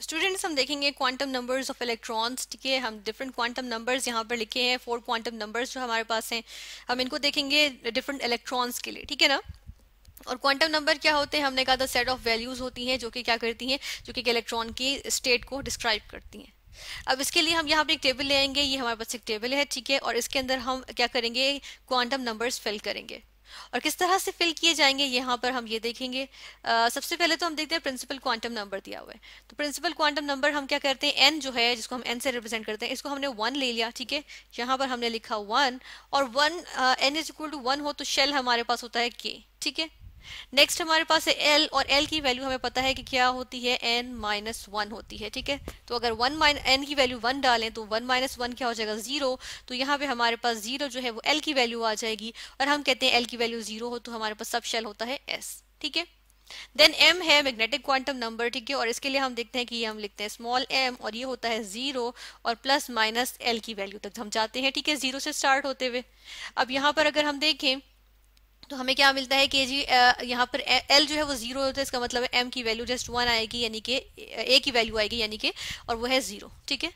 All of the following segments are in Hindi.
स्टूडेंट्स हम देखेंगे क्वांटम नंबर्स ऑफ इलेक्ट्रॉन्स ठीक है हम डिफरेंट क्वांटम नंबर्स यहाँ पर लिखे हैं फोर क्वांटम नंबर्स जो हमारे पास हैं हम इनको देखेंगे डिफरेंट इलेक्ट्रॉन्स के लिए ठीक है ना और क्वांटम नंबर क्या होते हैं हमने कहा था सेट ऑफ वैल्यूज़ होती हैं जो कि क्या करती हैं जो कि इलेक्ट्रॉन की स्टेट को डिस्क्राइब करती हैं अब इसके लिए हम यहाँ पर एक टेबल ले आएंगे ये हमारे पास एक टेबल है ठीक है और इसके अंदर हम क्या करेंगे क्वांटम नंबर्स फिल करेंगे और किस तरह से फिल किए जाएंगे यहाँ पर हम ये देखेंगे आ, सबसे पहले तो हम देखते हैं प्रिंसिपल क्वांटम नंबर दिया हुआ है तो प्रिंसिपल क्वांटम नंबर हम क्या करते हैं एन जो है जिसको हम एन से रिप्रेजेंट करते हैं इसको हमने वन ले लिया ठीक है यहाँ पर हमने लिखा वन और one n is equal to one हो तो शेल हमारे पास होता है के ठीक है नेक्स्ट हमारे पास है एल और एल की वैल्यू हमें पता है कि क्या होती है एन माइनस वन होती है ठीक है तो अगर वन माइन एन की वैल्यू वन डालें तो वन माइनस वन क्या हो जाएगा जीरो तो यहाँ पे हमारे पास जीरो जो है वो एल की वैल्यू आ जाएगी और हम कहते हैं एल की वैल्यू जीरो हो तो हमारे पास सब शेल होता है एस ठीक है देन एम है मैग्नेटिक क्वांटम नंबर ठीक है और इसके लिए हम देखते हैं कि ये हम लिखते हैं स्मॉल एम और ये होता है जीरो और प्लस माइनस एल की वैल्यू तक हम जाते हैं ठीक है जीरो से स्टार्ट होते हुए अब यहाँ पर अगर हम देखें तो हमें क्या मिलता है के जी यहाँ पर एल जो है वो जीरो होता है इसका मतलब है एम की वैल्यू जस्ट वन आएगी यानी कि ए की वैल्यू आएगी यानी कि और वो है जीरो ठीक है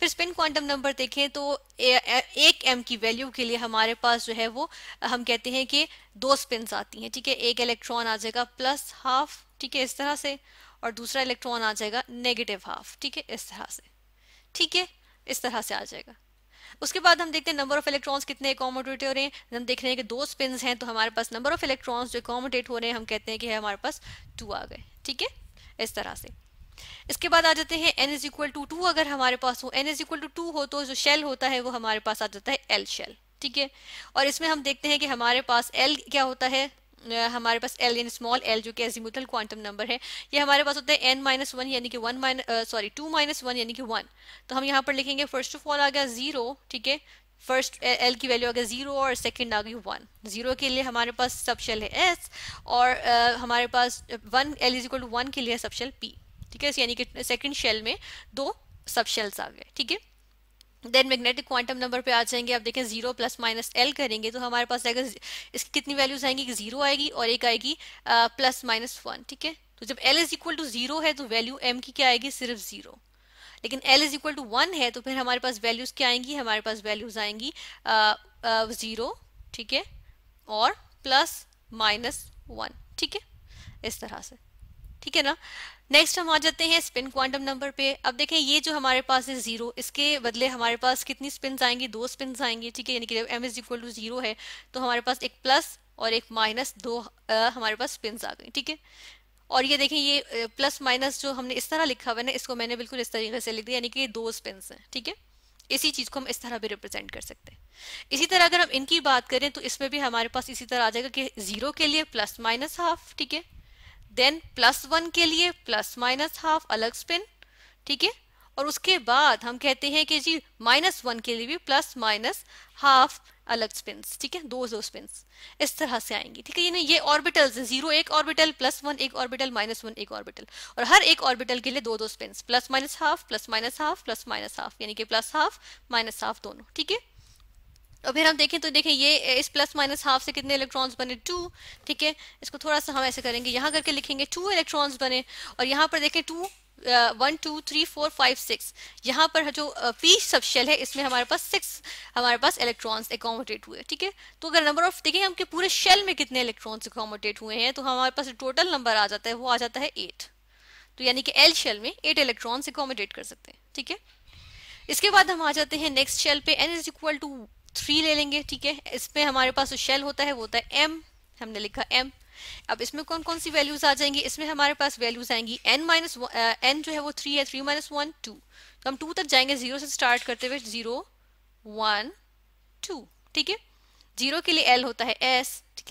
फिर स्पिन क्वांटम नंबर देखें तो एक एम की वैल्यू के लिए हमारे पास जो है वो हम कहते हैं कि दो स्पिन आती हैं ठीक है एक इलेक्ट्रॉन आ जाएगा प्लस हाफ ठीक है इस तरह से और दूसरा इलेक्ट्रॉन आ जाएगा नेगेटिव हाफ ठीक है इस तरह से ठीक है इस तरह से आ जाएगा उसके बाद हम देखते हैं नंबर ऑफ इलेक्ट्रॉन्स कितने अकोमोडेट हो रहे हैं हम देख रहे हैं कि दो स्पिन हैं तो हमारे पास नंबर ऑफ इलेक्ट्रॉन्स जो अकोमोडेट हो रहे हैं हम कहते हैं कि है हमारे पास टू आ गए ठीक है इस तरह से इसके बाद आ जाते हैं n is equal to two अगर हमारे पास हो n is equal to two हो तो जो शेल होता है वो हमारे पास आ जाता है एल शेल ठीक है और इसमें हम देखते हैं कि हमारे पास एल क्या होता है हमारे पास एल यानी स्मॉल एल जो कि एजिमुथल क्वांटम नंबर है ये हमारे पास होता है एन माइनस वन यानी कि one minus sorry two minus one यानी कि वन तो हम यहाँ पर लिखेंगे फर्स्ट ऑफ ऑल आ गया जीरो ठीक है फर्स्ट एल की वैल्यू आ गई जीरो और सेकंड आ गई वन जीरो के लिए हमारे पास सबशेल है एस और uh, हमारे पास one l is equal to one के लिए सबशेल पी ठीक है यानी कि सेकंड शेल में दो सबशेल्स आ गए ठीक है देन मैग्नेटिक क्वांटम नंबर पे आ जाएंगे आप देखें जीरो प्लस माइनस एल करेंगे तो हमारे पास आएगा इसकी कितनी वैल्यूज आएंगी जीरो आएगी और एक आएगी प्लस माइनस वन ठीक है तो जब l is equal to zero है तो वैल्यू एम की क्या आएगी सिर्फ जीरो लेकिन l is equal to one है तो फिर हमारे पास वैल्यूज क्या आएंगी हमारे पास वैल्यूज आएंगी जीरो ठीक है और प्लस माइनस वन ठीक है इस तरह से ठीक है ना नेक्स्ट हम आ जाते हैं स्पिन क्वांटम नंबर पे अब देखें ये जो हमारे पास है जीरो इसके बदले हमारे पास कितनी स्पिन आएंगी दो स्पिन आएंगी ठीक है यानी कि जब m is equal to zero है तो हमारे पास एक प्लस और एक माइनस दो आ, हमारे पास स्पिन आ गई ठीक है और ये देखें ये प्लस माइनस जो हमने इस तरह लिखा हुआ है ना इसको मैंने बिल्कुल इस तरीके से लिख दिया यानी कि दो स्पिन हैं ठीक है इसी चीज़ को हम इस तरह भी रिप्रेजेंट कर सकते हैं इसी तरह अगर हम इनकी बात करें तो इसमें भी हमारे पास इसी तरह आ जाएगा कि जीरो के लिए प्लस माइनस हाफ ठीक है देन प्लस वन के लिए प्लस माइनस हाफ अलग स्पिन ठीक है और उसके बाद हम कहते हैं कि जी माइनस वन के लिए भी प्लस माइनस हाफ अलग स्पिन ठीक है दो दो स्पिन इस तरह से आएंगी ठीक है यानी ये ऑर्बिटल जीरो एक ऑर्बिटल प्लस वन एक ऑर्बिटल माइनस वन एक ऑर्बिटल और हर एक ऑर्बिटल के लिए दो दो spin plus minus half plus minus half plus minus half यानी कि प्लस हाफ माइनस हाफ दोनों ठीक है और तो फिर हम देखें तो देखें ये इस प्लस माइनस हाफ से कितने इलेक्ट्रॉन्स बने टू ठीक है इसको थोड़ा सा हम ऐसे करेंगे यहाँ करके लिखेंगे टू इलेक्ट्रॉन्स बने और यहाँ पर देखें two one two three four five six यहाँ पर जो पी सब शेल है इसमें हमारे पास सिक्स हमारे पास इलेक्ट्रॉन्स एकोमोडेट हुए ठीक है तो अगर नंबर ऑफ देखेंगे हम के पूरे शेल में कितने इलेक्ट्रॉन्स एकोमोडेट हुए हैं तो हमारे पास टोटल नंबर आ जाता है वो आ जाता है एट तो यानी कि एल शेल में एट इलेक्ट्रॉन्स एकोमोडेट कर सकते हैं ठीक है इसके बाद हम आ जाते हैं नेक्स्ट शेल पे n is equal to three ले लेंगे ठीक है इसमें हमारे पास जो शेल होता है वो होता है एम हमने लिखा एम अब इसमें कौन कौन सी वैल्यूज आ जाएंगी इसमें हमारे पास वैल्यूज आएंगी एन माइनस एन जो है वो थ्री है थ्री माइनस वन टू तो हम टू तक जाएंगे जीरो से स्टार्ट करते हुए जीरो वन टू ठीक है जीरो के लिए एल होता है एस ठीक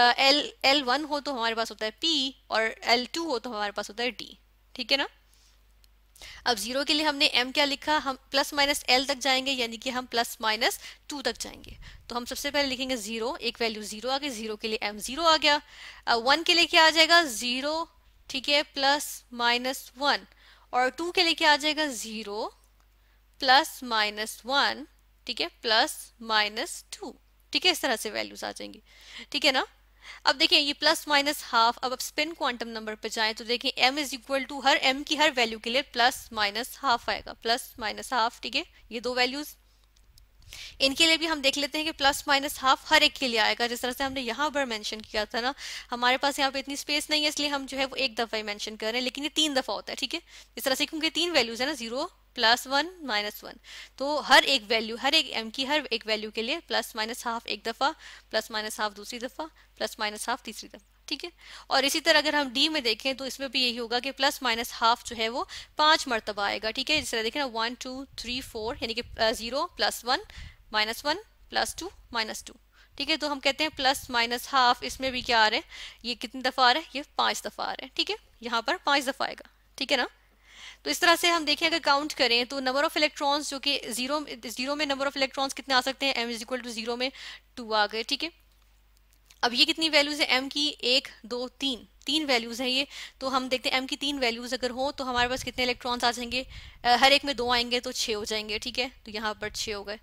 है एल एल वन हो तो हमारे पास होता है पी और एल टू हो तो हमारे पास होता है डी ठीक है ना अब जीरो के लिए हमने एम क्या लिखा हम प्लस माइनस एल तक जाएंगे यानी कि हम प्लस माइनस टू तक जाएंगे तो हम सबसे पहले लिखेंगे जीरो एक वैल्यू जीरो आ गई जीरो के लिए एम जीरो आ गया अब वन के लिए क्या आ जाएगा जीरो ठीक है प्लस माइनस वन और टू के लिए क्या आ जाएगा जीरो प्लस माइनस वन ठीक है प्लस माइनस टू ठीक है इस तरह से वैल्यूज आ जाएंगी ठीक है ना अब देखिए ये प्लस माइनस हाफ अब, अब स्पिन क्वांटम नंबर पर जाए तो देखिए एम इज इक्वल टू हर एम की हर वैल्यू के लिए प्लस माइनस हाफ आएगा प्लस माइनस हाफ ठीक है ये दो वैल्यूज इनके लिए भी हम देख लेते हैं कि प्लस माइनस हाफ हर एक के लिए आएगा जिस तरह से हमने यहाँ पर मेंशन किया था ना हमारे पास यहाँ पे इतनी स्पेस नहीं है इसलिए हम जो है वो एक दफ़ा ही मैंशन कर रहे हैं लेकिन ये तीन दफ़ा होता है ठीक है इस तरह से क्योंकि तीन वैल्यूज़ है ना zero plus one minus one तो हर एक वैल्यू हर एक एम की हर एक वैल्यू के लिए प्लस माइनस हाफ एक दफ़ा प्लस माइनस हाफ दूसरी दफ़ा प्लस माइनस हाफ तीसरी दफ़ा ठीक है और इसी तरह अगर हम डी में देखें तो इसमें भी यही होगा कि प्लस माइनस हाफ जो है वो पांच मरतबा आएगा ठीक है जिस तरह देखें ना वन टू थ्री फोर यानी कि zero plus one minus one plus two minus two ठीक है तो हम कहते हैं प्लस माइनस हाफ इसमें भी क्या आ रहा है ये कितनी दफ़ा आ रहा है ये पांच दफ़ा आ रहा है ठीक है यहाँ पर पांच दफ़ा आएगा ठीक है ना तो इस तरह से हम देखें अगर काउंट करें तो नंबर ऑफ इलेक्ट्रॉन्स जो कि जीरो जीरो में नंबर ऑफ इलेक्ट्रॉन्स कितने आ सकते हैं m is equal to zero में टू आ गए ठीक है अब ये कितनी वैल्यूज है एम की एक दो तीन तीन वैल्यूज हैं ये तो हम देखते हैं एम की तीन वैल्यूज अगर हो तो हमारे पास कितने इलेक्ट्रॉन्स आ जाएंगे हर एक में दो आएंगे तो छः हो जाएंगे ठीक है तो यहाँ पर छः हो गए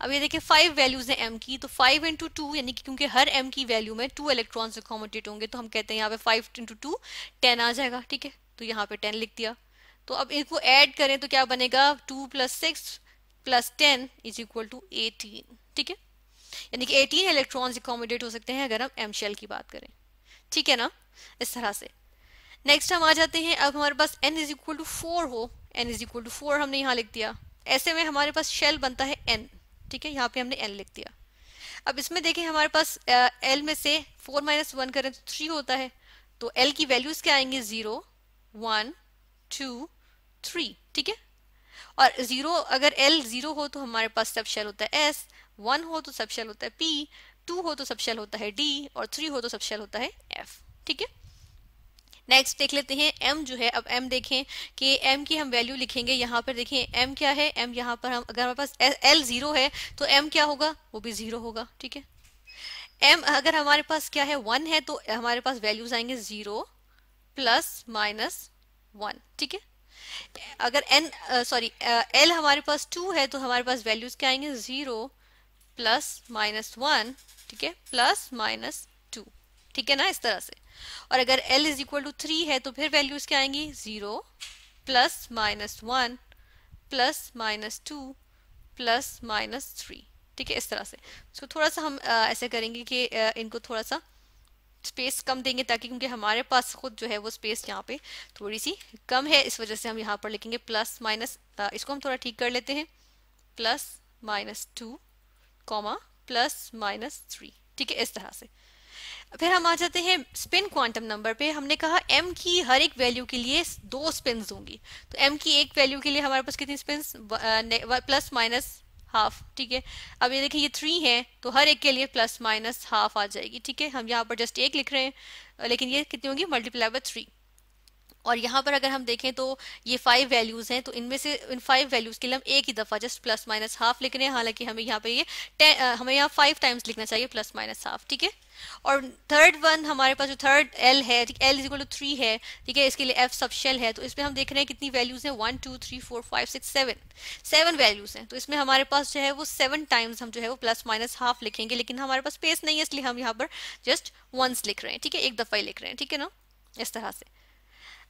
अब ये देखिए फाइव वैल्यूज हैं एम की तो फाइव इंटू टू यानी कि क्योंकि हर एम की वैल्यू में टू इलेक्ट्रॉन्स अकोमोडेट होंगे तो हम कहते हैं यहाँ पे फाइव इंटू टू टेन आ जाएगा ठीक है तो यहाँ पे टेन लिख दिया तो अब इनको एड करें तो क्या बनेगा two plus six plus ten is equal to eighteen ठीक है यानी कि 18 इलेक्ट्रॉन्स एकोमोडेट हो सकते हैं अगर हम एम शेल की बात करें ठीक है ना इस तरह से नेक्स्ट हम आ जाते हैं अब हमारे पास n is equal to four हो n is equal to four हमने यहाँ लिख दिया ऐसे में हमारे पास शेल बनता है एन ठीक है यहाँ पे हमने एन लिख दिया अब इसमें देखें हमारे पास एल में से फोर माइनस वन करें तो थ्री होता है तो एल की वैल्यूज क्या आएंगे जीरो वन टू थ्री ठीक है और जीरो अगर एल जीरो हो तो हमारे पास सब शेल होता है एस वन हो तो सबशेल होता है पी टू हो तो सबशेल होता है डी और थ्री हो तो सबशेल होता है एफ ठीक है नेक्स्ट देख लेते हैं एम जो है अब एम देखें कि एम की हम वैल्यू लिखेंगे यहाँ पर देखें एम क्या है एम यहाँ पर हम अगर हमारे पास एल जीरो है तो एम क्या होगा वो भी जीरो होगा ठीक है एम अगर हमारे पास क्या है वन है तो हमारे पास वैल्यूज आएंगे जीरो प्लस माइनस वन ठीक है अगर एन सॉरी एल हमारे पास टू है तो हमारे पास वैल्यूज क्या आएंगे जीरो प्लस माइनस वन ठीक है प्लस माइनस टू ठीक है ना इस तरह से और अगर l is equal to three है तो फिर वैल्यूज क्या आएंगी zero plus minus one plus minus two plus minus three ठीक है इस तरह से so, थोड़ा सा हम आ, ऐसे करेंगे कि आ, इनको थोड़ा सा स्पेस कम देंगे ताकि क्योंकि हमारे पास खुद जो है वो स्पेस यहाँ पे थोड़ी सी कम है इस वजह से हम यहाँ पर लिखेंगे प्लस माइनस इसको हम थोड़ा ठीक कर लेते हैं plus minus two comma plus minus three ठीक है इस तरह से फिर हम आ जाते हैं स्पिन क्वांटम नंबर पे हमने कहा m की हर एक वैल्यू के लिए दो स्पिन होंगी तो m की एक वैल्यू के लिए हमारे पास कितनी स्पिन प्लस माइनस हाफ ठीक है अब ये देखिए ये थ्री है तो हर एक के लिए प्लस माइनस हाफ आ जाएगी ठीक है हम यहाँ पर जस्ट एक लिख रहे हैं लेकिन ये कितनी होगी मल्टीप्लाई बाय थ्री और यहाँ पर अगर हम देखें तो ये फाइव वैल्यूज़ हैं तो इनमें से इन फाइव वैल्यूज़ के लिए हम एक ही दफ़ा जस्ट प्लस माइनस हाफ लिख रहे हैं हालांकि हमें यहाँ पे ये टेन हमें यहाँ फाइव टाइम्स लिखना चाहिए प्लस माइनस हाफ ठीक है और थर्ड वन हमारे पास जो थर्ड एल है l is equal to three है ठीक है इसके लिए एफ शेल है तो इसमें हम देख रहे हैं कितनी वैल्यूज़ हैं one two three four five six seven seven values हैं तो इसमें हमारे पास जो है वो सेवन टाइम्स हम जो है वो प्लस माइनस हाफ लिखेंगे लेकिन हमारे पास स्पेस नहीं है इसलिए हम यहाँ पर जस्ट वंस लिख रहे हैं ठीक है एक दफ़ा ही लिख रहे हैं ठीक है ना इस तरह से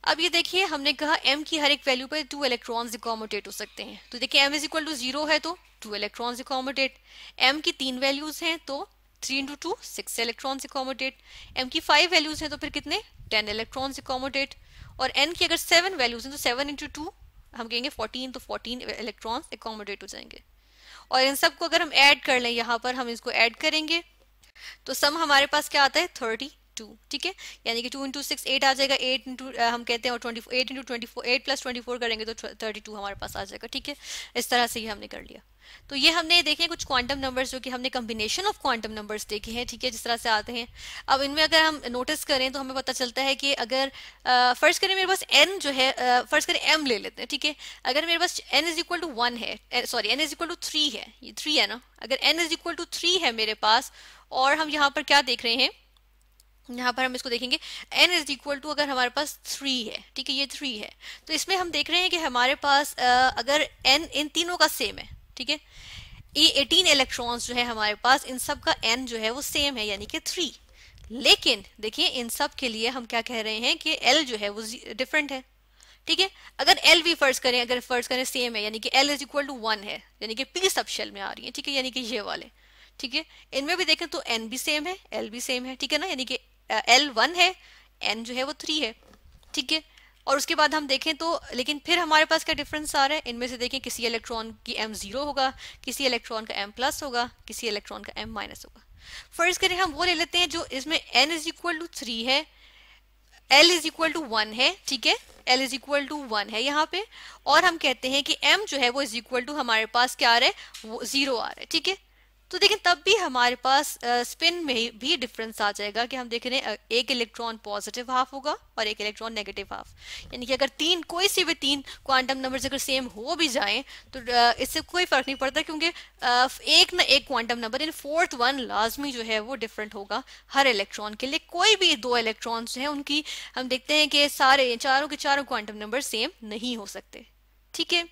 अब ये देखिए हमने कहा m की हर एक वैल्यू पर टू इलेक्ट्रॉन्स इकोमोडेट हो सकते हैं तो देखिए m is equal to zero है तो टू इलेक्ट्रॉन्स इकोमोडेट m की तीन वैल्यूज हैं तो three into two six electrons accommodate m की फाइव वैल्यूज हैं तो फिर कितने टेन इलेक्ट्रॉन्स इकोमोडेट और एन की अगर सेवन वैल्यूज हैं तो सेवन इंटू टू हम कहेंगे फोर्टीन तो फोर्टीन इलेक्ट्रॉन्स इकोमोडेट हो जाएंगे और इन सबको अगर हम ऐड कर लें यहाँ पर हम इसको ऐड करेंगे तो सम हमारे पास क्या आता है थर्टी टू ठीक है यानी कि टू इंटू सिक्स एट आ जाएगा एट इंटू हम कहते हैं और twenty eight into twenty four eight plus twenty four करेंगे तो थर्टी टू हमारे पास आ जाएगा ठीक है इस तरह से ही हमने कर लिया तो ये हमने देखे कुछ क्वांटम नंबर्स जो कि हमने कम्बिनेशन ऑफ क्वांटम नंबर्स देखे हैं ठीक है जिस तरह से आते हैं अब इनमें अगर हम नोटिस करें तो हमें पता चलता है कि अगर फर्ज करें मेरे पास एन जो है फर्ज करें एम ले लेते हैं ठीक है अगर मेरे पास n is equal to one है sorry n is equal to three है ये थ्री है ना अगर n is equal to three है मेरे पास और हम यहाँ पर क्या देख रहे हैं यहाँ पर हम इसको देखेंगे n इज इक्वल टू अगर हमारे पास थ्री है ठीक है ये थ्री है तो इसमें हम देख रहे हैं कि हमारे पास अगर n इन तीनों का सेम है ठीक है ये एटीन इलेक्ट्रॉन्स जो है हमारे पास इन सब का n जो है वो सेम है यानी कि थ्री लेकिन देखिए इन सब के लिए हम क्या कह रहे हैं कि l जो है वो डिफरेंट है ठीक है अगर एल भी फर्ज करें अगर फर्ज करें सेम है यानी कि l is equal to one है यानी कि पी सब शेल में आ रही है ठीक है यानी कि ये वाले ठीक है इनमें भी देखें तो एन भी सेम है एल भी सेम है ठीक है ना यानी कि एल वन है एन जो है वो थ्री है ठीक है और उसके बाद हम देखें तो लेकिन फिर हमारे पास क्या डिफरेंस आ रहा है इनमें से देखें किसी इलेक्ट्रॉन की एम जीरो होगा किसी इलेक्ट्रॉन का एम प्लस होगा किसी इलेक्ट्रॉन का एम माइनस होगा फर्ज करें हम वो ले लेते हैं जो इसमें n is equal to three है l is equal to one है ठीक है l is equal to one है यहाँ पे और हम कहते हैं कि एम जो है वो इज इक्वल टू हमारे पास क्या आ रहा है वो जीरो आ रहा है ठीक है तो देखें तब भी हमारे पास स्पिन में भी डिफरेंस आ जाएगा कि हम देख रहे हैं एक इलेक्ट्रॉन पॉजिटिव हाफ होगा और एक इलेक्ट्रॉन नेगेटिव हाफ यानी कि अगर तीन कोई सी भी तीन क्वांटम नंबर्स अगर सेम हो भी जाएं तो इससे कोई फर्क नहीं पड़ता क्योंकि एक ना एक quantum number in fourth one लाजमी जो है वो डिफरेंट होगा हर इलेक्ट्रॉन के लिए कोई भी दो इलेक्ट्रॉन हैं उनकी हम देखते हैं कि सारे चारों के चारों क्वांटम नंबर सेम नहीं हो सकते ठीक है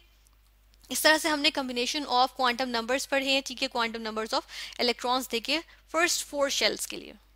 इस तरह से हमने कम्बिनेशन ऑफ क्वांटम नंबर्स पढ़े हैं ठीक है क्वांटम नंबर्स ऑफ इलेक्ट्रॉन्स देखे फर्स्ट फोर शेल्स के लिए